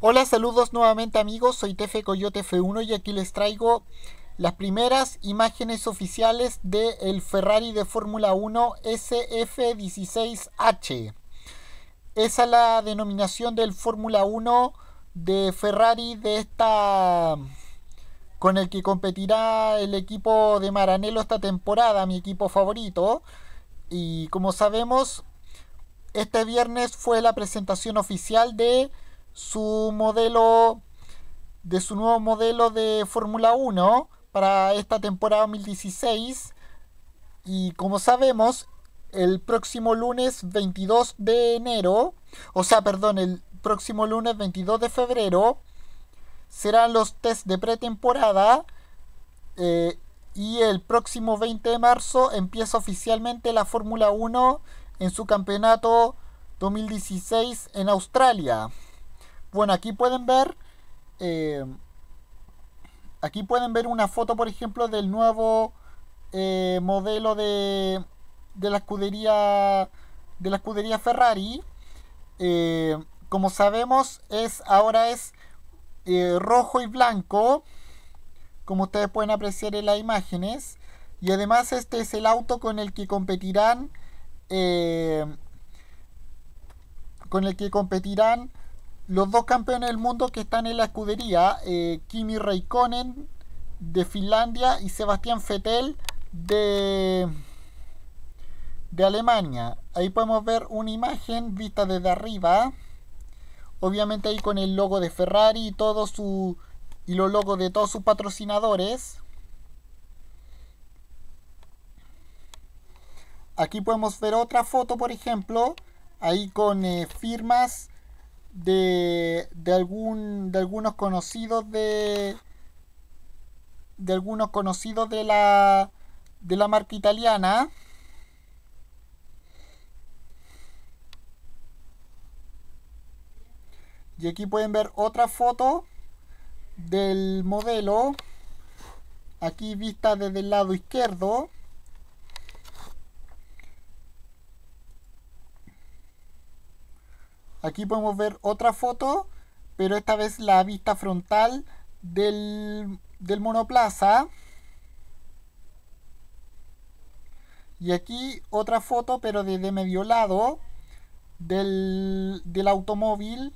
Hola, saludos nuevamente amigos, soy Tefe Coyote F1 y aquí les traigo las primeras imágenes oficiales del el Ferrari de Fórmula 1 SF16H. Esa es la denominación del Fórmula 1 de Ferrari de esta con el que competirá el equipo de Maranello esta temporada, mi equipo favorito. Y como sabemos, este viernes fue la presentación oficial de su modelo, de su nuevo modelo de Fórmula 1 para esta temporada 2016. Y como sabemos, el próximo lunes 22 de enero, o sea, perdón, el próximo lunes 22 de febrero, serán los test de pretemporada. Eh, y el próximo 20 de marzo empieza oficialmente la Fórmula 1 en su campeonato 2016 en Australia. Bueno, aquí pueden ver... Eh, aquí pueden ver una foto, por ejemplo, del nuevo eh, modelo de, de, la escudería de la escudería Ferrari. Eh, como sabemos, es ahora es rojo y blanco, como ustedes pueden apreciar en las imágenes. Y además este es el auto con el que competirán con el que competirán los dos campeones del mundo que están en la escudería, eh, Kimi Raikkonen de Finlandia y Sebastián Vettel de, de Alemania. Ahí podemos ver una imagen vista desde arriba. Obviamente ahí con el logo de Ferrari y todo su y los logos de todos sus patrocinadores. Aquí podemos ver otra foto, por ejemplo, ahí con eh, firmas de, de, algún, de algunos conocidos de, de algunos conocidos de la, de la marca italiana. Y aquí pueden ver otra foto del modelo, aquí vista desde el lado izquierdo. Aquí podemos ver otra foto, pero esta vez la vista frontal del, monoplaza. Y aquí otra foto, pero desde medio lado del, automóvil.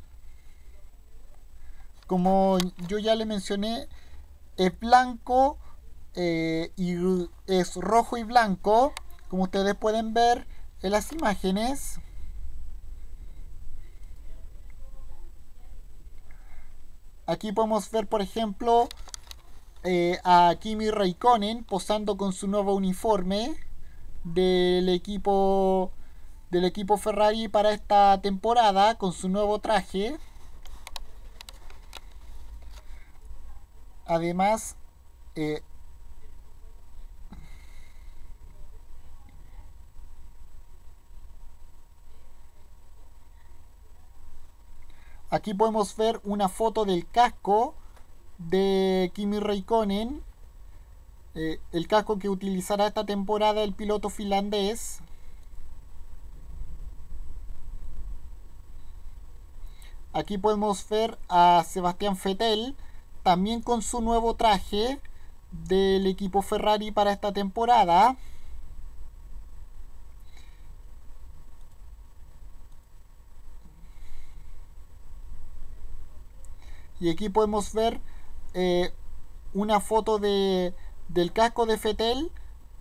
Como yo ya le mencioné, es blanco eh, y es rojo y blanco, como ustedes pueden ver en las imágenes. Aquí podemos ver, por ejemplo, eh, a Kimi Raikkonen posando con su nuevo uniforme del equipo del equipo Ferrari para esta temporada con su nuevo traje. Además, eh, Aquí podemos ver una foto del casco de Kimi Raikkonen. Eh, el casco que utilizará esta temporada el piloto finlandés. Aquí podemos ver a Sebastián Fettel también con su nuevo traje del equipo Ferrari para esta temporada. Y aquí podemos ver eh, una foto de, del casco de Fetel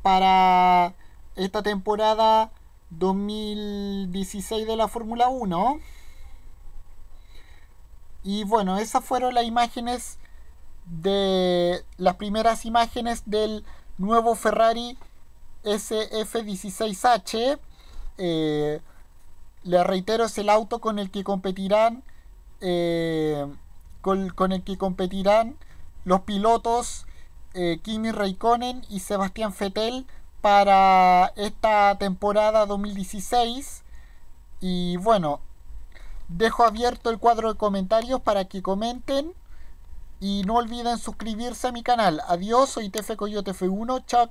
para esta temporada 2016 de la Fórmula 1. Y bueno, esas fueron las imágenes de las primeras imágenes del nuevo Ferrari SF16H. Eh, le reitero, es el auto con el que competirán eh, con, el que competirán los pilotos eh, Kimi Raikkonen y Sebastián Fettel para esta temporada 2016. Y bueno, dejo abierto el cuadro de comentarios para que comenten. Y no olviden suscribirse a mi canal. Adiós, soy TF Coyote F1. Chao.